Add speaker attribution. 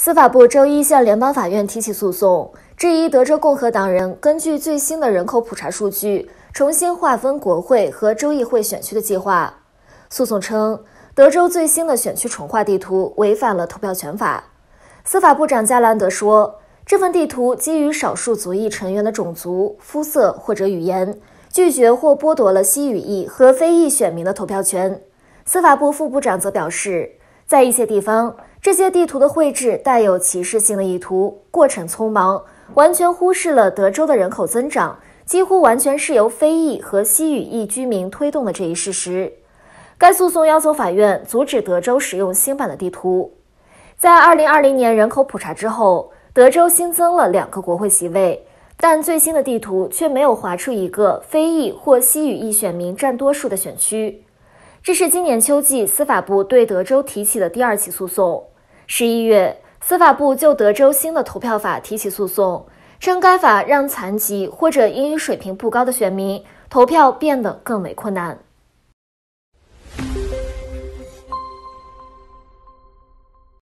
Speaker 1: 司法部周一向联邦法院提起诉讼，质疑德州共和党人根据最新的人口普查数据重新划分国会和州议会选区的计划。诉讼称，德州最新的选区重划地图违反了投票权法。司法部长加兰德说：“这份地图基于少数族裔成员的种族、肤色或者语言，拒绝或剥夺了西语裔和非裔选民的投票权。”司法部副部长则表示，在一些地方。这些地图的绘制带有歧视性的意图，过程匆忙，完全忽视了德州的人口增长，几乎完全是由非裔和西语裔居民推动的这一事实。该诉讼要求法院阻止德州使用新版的地图。在二零二零年人口普查之后，德州新增了两个国会席位，但最新的地图却没有划出一个非裔或西语裔选民占多数的选区。这是今年秋季司法部对德州提起的第二起诉讼。十一月，司法部就德州新的投票法提起诉讼，称该法让残疾或者英语水平不高的选民投票变得更为困难。